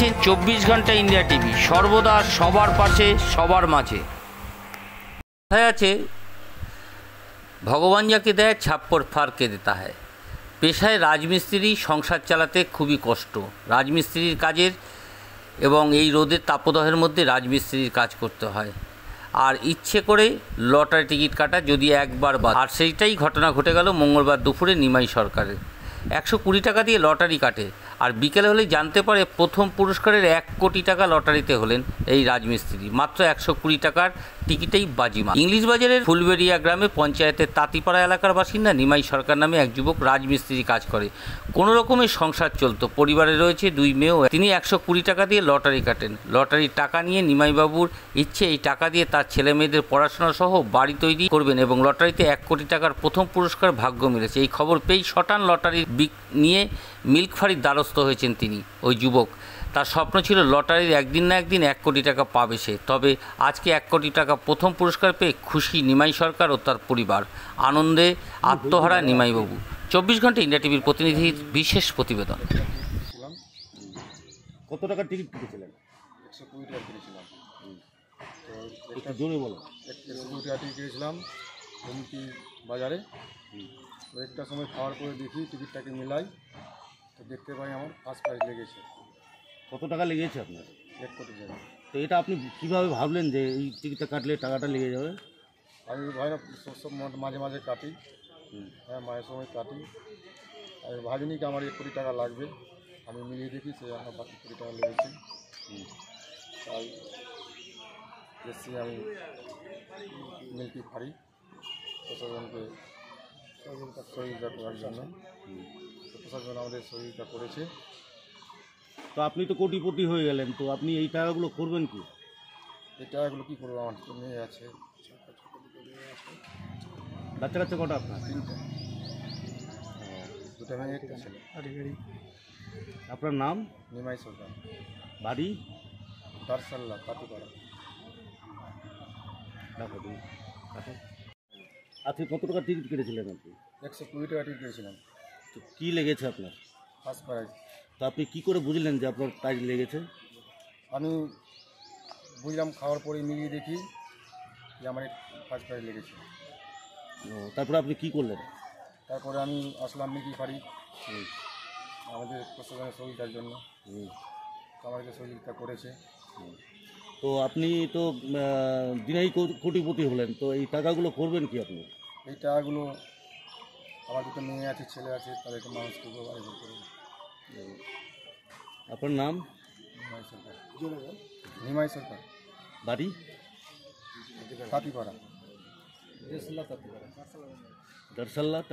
দেখছেন চব্বিশ ঘন্টা ইন্ডিয়া টিভি সর্বদা সবার পাশে সবার মাঝে কোথায় আছে ভগবান যাকে দেয় ছাপ্পর ফারকে দিতে হয় পেশায় রাজমিস্ত্রি সংসার চালাতে খুবই কষ্ট রাজমিস্ত্রির কাজের এবং এই রোদের তাপদহের মধ্যে রাজমিস্ত্রির কাজ করতে হয় আর ইচ্ছে করে লটারি টিকিট কাটা যদি একবার বা আর সেইটাই ঘটনা ঘটে গেল মঙ্গলবার দুপুরে নিমাই সরকারের একশো কুড়ি টাকা দিয়ে লটারি কাটে আর বিকেলে হলেই জানতে পারে প্রথম পুরস্কারের এক কোটি টাকা লটারিতে হলেন এই রাজমিস্ত্রি মাত্র একশো কুড়ি টাকার টিকিটেই বাজিমা ইংলিশ বাজারের ফুলবেড়িয়া গ্রামে পঞ্চায়েতের তাঁতিপাড়া এলাকার বাসিন্দা নিমাই সরকার নামে এক যুবক রাজমিস্ত্রি কাজ করে কোনো রকমের সংসার চলত পরিবারে রয়েছে দুই মেয়েও তিনি একশো কুড়ি টাকা দিয়ে লটারি কাটেন লটারির টাকা নিয়ে নিমাইবাবুর ইচ্ছে এই টাকা দিয়ে তার ছেলে মেয়েদের পড়াশোনা সহ বাড়ি তৈরি করবেন এবং লটারিতে এক কোটি টাকার প্রথম পুরস্কার ভাগ্য মিলেছে এই খবর পেয়েই শটান লটারির নিয়ে মিল্কফারির দ্বারস্থ বিধ্বস্ত হয়েছেন তিনি ওই যুবক তার স্বপ্ন ছিল লটারির একদিন না একদিন এক কোটি টাকা পাবে সে তবে আজকে এক কোটি টাকা প্রথম পুরস্কার পেয়ে খুশি নিমাই সরকার ও তার পরিবার আনন্দে আত্মহারা নিমাইবাবু চব্বিশ ঘন্টা ইন্ডিয়া টিভির প্রতিনিধির বিশেষ প্রতিবেদন কত টাকার টিকিট কেটেছিলেন একশো কুড়ি টাকা কিনেছিলাম তো জোরে বলো একশো কুড়ি টাকা টিকিট কিনেছিলাম বাজারে একটা সময় খাওয়ার করে দেখি টিকিটটাকে মিলাই তো দেখতে পাই আমার ফার্স্ট প্রাইজ লেগেছে কত টাকা লেগেছে আপনার এক কোটি টাকা তো এটা আপনি কীভাবে ভাবলেন যে এই টিকিটটা কাটলে টাকাটা লেগে যাবে আমি ভাই সব মাঝে মাঝে কাটি হ্যাঁ মায়ের সময় কাটি আর ভাবিনি আমার এক কোটি টাকা লাগবে আমি মিলিয়ে দেখি সে আমার বাকি কোটি টাকা লেগেছে তাই এসছি আমি মিলতে পারি প্রশাসনকে সহযোগিতা করার জন্য প্রশাসন আমাদের সহযোগিতা করেছে তো আপনি তো কোটিপতি হয়ে গেলেন তো আপনি এই টাকাগুলো করবেন কি এই টাকাগুলো কী করবো আমার তো মেয়ে আছে বাচ্চা কাচ্চা কটা আপনার তিনটা দুটো আপনার নাম নিমাই সরকার বাড়ি দারসাল্লা পাতিপাড়া দেখো আপনি আচ্ছা, কত টাকা টিকিট কেটেছিলেন আপনি একশো কুড়ি টাকা টিকিট কেটেছিলাম কি কী লেগেছে আপনার ফার্স্ট প্রাইজ তো আপনি কী করে বুঝলেন যে আপনার প্রাইজ লেগেছে আমি বুঝলাম খাওয়ার পরে মিলিয়ে দেখি যে আমার ফার্স্ট প্রাইজ লেগেছে ও, তারপরে আপনি কি করলেন তারপরে আমি আসলাম মিটি পারি হুম, আমাদের প্রশাসনের সহযোগিতার জন্য হুম, সহযোগিতা করেছে হুম। তো আপনি তো দিনাই দিনেই কোটিপতি হলেন তো এই টাকাগুলো করবেন কি আপনি এই টাকাগুলো আমার দুটো মেয়ে আছে ছেলে আছে তাদেরকে মানুষ করবো আয়োজন করবো আপনার নাম হিমায় সরকার নিমাই সরকার বাড়ি বলেন তাঁতিপাড়া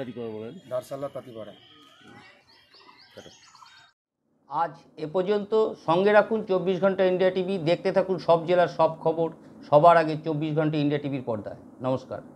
আজ এ পর্যন্ত সঙ্গে রাখুন চব্বিশ ঘন্টা ইন্ডিয়া টিভি দেখতে থাকুন সব জেলার সব খবর সবার আগে চব্বিশ ঘন্টা ইন্ডিয়া টিভির পর্দায় নমস্কার